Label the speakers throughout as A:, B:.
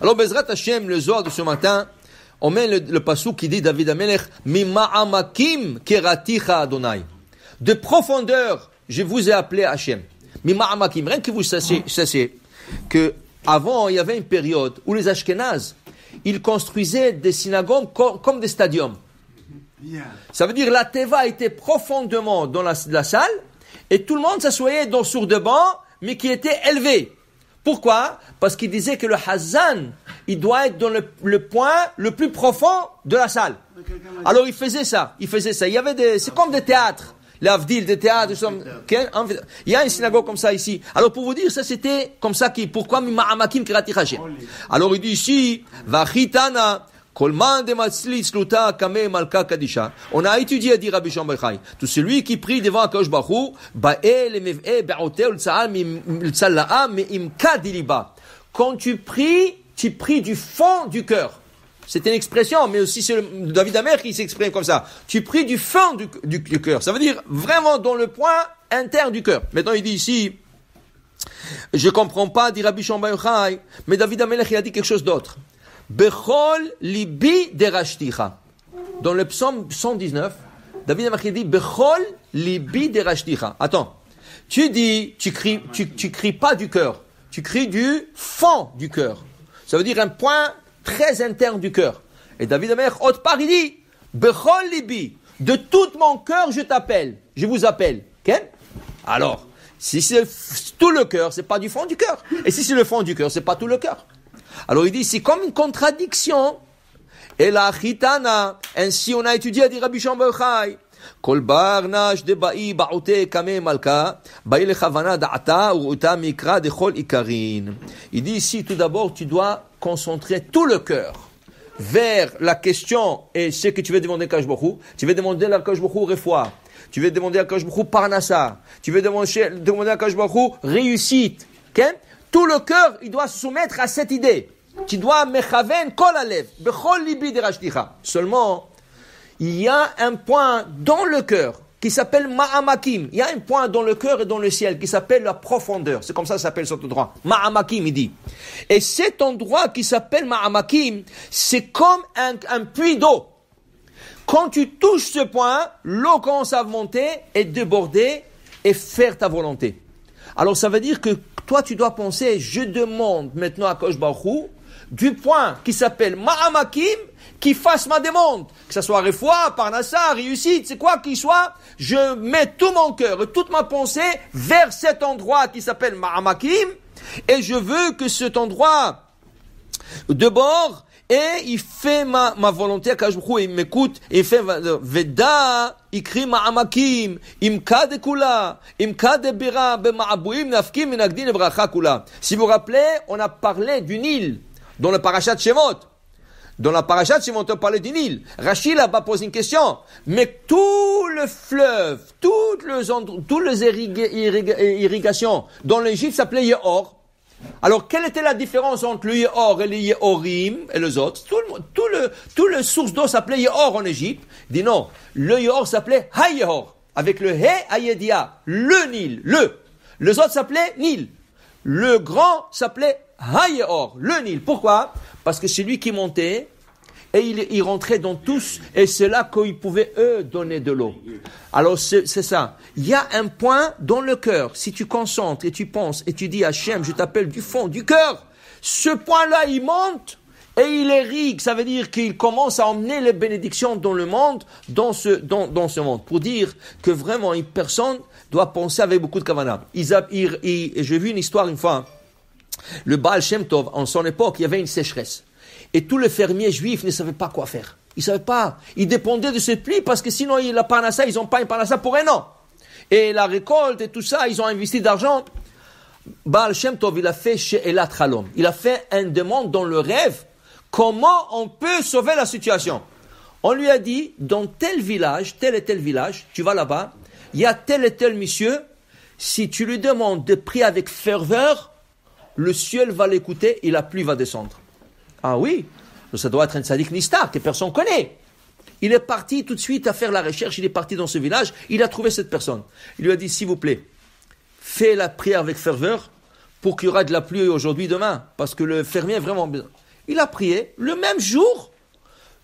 A: Alors, Bezrat Hashem, le soir de ce matin, on met le, passou qui dit David Amelech, Ma'amakim Adonai. De profondeur, je vous ai appelé Hashem. Ma'amakim, Rien que vous sachiez, sachiez que avant, il y avait une période où les Ashkenazes, ils construisaient des synagogues comme des stadiums. Ça veut dire la teva était profondément dans la, salle et tout le monde s'assoyait dans sur des bancs, mais qui était élevé. Pourquoi Parce qu'il disait que le Hazan, il doit être dans le, le point le plus profond de la salle. Alors il faisait ça, il faisait ça. Il y avait des, c'est comme des théâtres, les l'Avdil, des théâtres. Il y a une synagogue comme ça ici. Alors pour vous dire, ça c'était comme ça qui. Pourquoi Alors il dit ici, Vachitana. On a étudié à dire Rabbi Shambachai, tout celui qui prie devant Akosh e quand tu pries, tu pries du fond du cœur. C'est une expression, mais aussi c'est David Amer qui s'exprime comme ça. Tu pries du fond du, cœur. Ça veut dire vraiment dans le point interne du cœur. Maintenant, il dit ici, je comprends pas, dit Rabbi mais David Amelech, il a dit quelque chose d'autre. Bechol libi derashtiha, Dans le psaume 119, David a dit Bechol libi derashtiha. Attends, tu dis, tu cries, tu, cries pas du cœur, tu cries du fond du cœur. Ça veut dire un point très interne du cœur. Et David Amakir, autre part, il dit libi. De tout mon cœur, je t'appelle, je vous appelle. Alors, si c'est tout le cœur, c'est pas du fond du cœur. Et si c'est le fond du cœur, c'est pas tout le cœur. Alors il dit, c'est comme une contradiction. Et la chitana, ainsi on a étudié à Rabbi à כל בר Il dit ici tout d'abord tu dois concentrer tout le cœur vers la question et ce que tu veux demander à Tu veux demander à Kajbokhou refoua. Tu veux demander à Kajbokhou parnassa. Tu veux demander à Kajbokhou réussite. Okay? Tout le cœur, il doit se soumettre à cette idée. Tu dois mechaven kol Seulement, il y a un point dans le cœur qui s'appelle Ma'amakim. Il y a un point dans le cœur et dans le ciel qui s'appelle la profondeur. C'est comme ça que ça s'appelle cet endroit. Ma'amakim, il dit. Et cet endroit qui s'appelle Ma'amakim, c'est comme un, un puits d'eau. Quand tu touches ce point, l'eau commence à monter et déborder et faire ta volonté. Alors ça veut dire que toi, tu dois penser, je demande maintenant à Kosh du point qui s'appelle Ma'amakim, qui fasse ma demande. Que ce soit refois, parnassa, réussite, c'est quoi qu'il soit, je mets tout mon cœur et toute ma pensée vers cet endroit qui s'appelle Ma'amakim, et je veux que cet endroit de bord et il fait ma, ma volonté à il m'écoute, il fait Veda, il crie Ma'amakim, de Kula, de Bira, Bema'abouim, Nafkim, Minagdin, Ebracha Kula. Si vous vous rappelez, on a parlé du Nil, dans le parachat Shemot. Dans la parachat, Shemot, on te parler du Nil, Rachid là-bas pose une question. Mais tout le fleuve, toutes les, toutes les irrigations dans l'Égypte s'appelait Yehor. Alors, quelle était la différence entre le Yehor et le Yehorim et les autres tout le, tout le, tout le source d'eau s'appelait Yehor en Égypte. Il dit non, le Yehor s'appelait Hayehor, avec le He Ayedia, le Nil, le. Les autres s'appelaient Nil. Le grand s'appelait Hayehor, le Nil. Pourquoi Parce que c'est lui qui montait, et ils, rentrait rentraient dans tous, et c'est là qu'ils pouvaient, eux, donner de l'eau. Alors c'est ça. Il y a un point dans le cœur. Si tu concentres et tu penses et tu dis à Hachem, je t'appelle du fond du cœur, ce point-là, il monte et il est rigue. Ça veut dire qu'il commence à emmener les bénédictions dans le monde, dans ce, dans, ce monde. Pour dire que vraiment une personne doit penser avec beaucoup de et J'ai vu une histoire une fois. Le Baal Shem Tov, en son époque, il y avait une sécheresse. Et tous les fermiers juifs ne savaient pas quoi faire. Ils ne savaient pas. Ils dépendaient de cette pluie parce que sinon, ça. ils n'ont pas une panassa pour un an. Et la récolte et tout ça, ils ont investi d'argent. Baal Shem Tov, il a fait chez Elat Il a fait un demande dans le rêve. Comment on peut sauver la situation On lui a dit, dans tel village, tel et tel village, tu vas là-bas, il y a tel et tel monsieur, si tu lui demandes de prier avec ferveur, le ciel va l'écouter et la pluie va descendre. Ah oui, ça doit être un sadique nistar que personne connaît. Il est parti tout de suite à faire la recherche, il est parti dans ce village, il a trouvé cette personne. Il lui a dit, s'il vous plaît, fais la prière avec ferveur pour qu'il y aura de la pluie aujourd'hui, demain, parce que le fermier est vraiment bien. Il a prié, le même jour,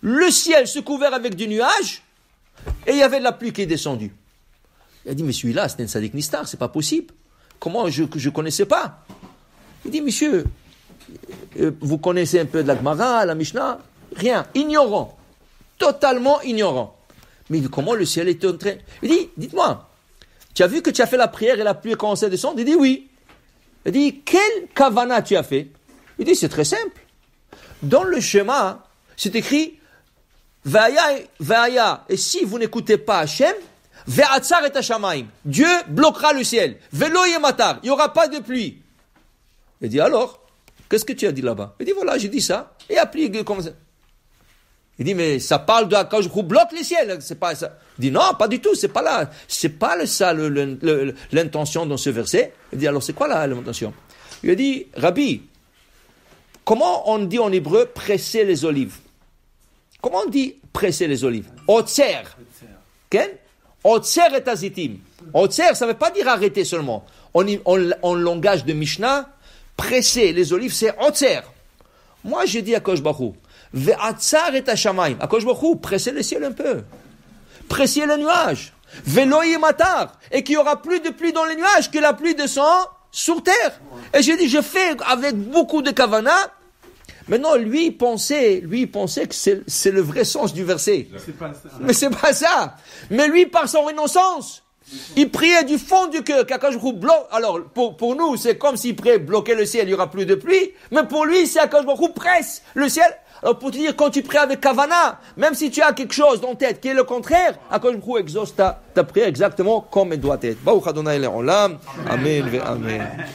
A: le ciel se couvert avec du nuage, et il y avait de la pluie qui est descendue. Il a dit, mais celui-là, c'était un sadique nistar, c'est pas possible. Comment je ne connaissais pas Il dit, monsieur, euh, vous connaissez un peu de la Gemara, la Mishnah, rien, ignorant, totalement ignorant. Mais comment le ciel est entré Il dit, dites-moi, tu as vu que tu as fait la prière et la pluie a commencé à descendre Il dit oui. Il dit, quel kavana tu as fait Il dit, c'est très simple. Dans le schéma, c'est écrit, Vaya, Vaya, et si vous n'écoutez pas Hachem, Ve'atzar et Dieu bloquera le ciel. Velo yematar, il n'y aura pas de pluie. Il dit alors, Qu'est-ce que tu as dit là-bas Il dit Voilà, j'ai dit ça. Et après, Il dit Mais ça parle de quand je bloque les ciels. C'est pas ça. Il dit Non, pas du tout. C'est pas là. C'est pas ça l'intention dans ce verset. Il dit Alors, c'est quoi là l'intention Il dit Rabbi, comment on dit en hébreu presser les olives Comment on dit presser les olives Otser. Ken Otser et azitim. Otser, ça ne veut pas dire arrêter seulement. en langage de Mishnah, presser les olives, c'est terre. Moi, j'ai dit à Kosh et À pressez le ciel un peu. Pressez les nuages. matar Et qu'il y aura plus de pluie dans les nuages que la pluie descend sur terre. Et j'ai dit, je fais avec beaucoup de kavana. Maintenant, lui pensait, lui pensait que c'est le vrai sens du verset. Mais c'est pas ça. Mais lui, par son innocence, il priait du fond du cœur. bloque. Alors, pour, nous, c'est comme s'il priait bloquer le ciel, il n'y aura plus de pluie. Mais pour lui, c'est presse le ciel. Alors, pour te dire, quand tu pries avec Kavana, même si tu as quelque chose dans tête qui est le contraire, Kakajbrou exauce ta, exactement comme elle doit être. Amen. Amen.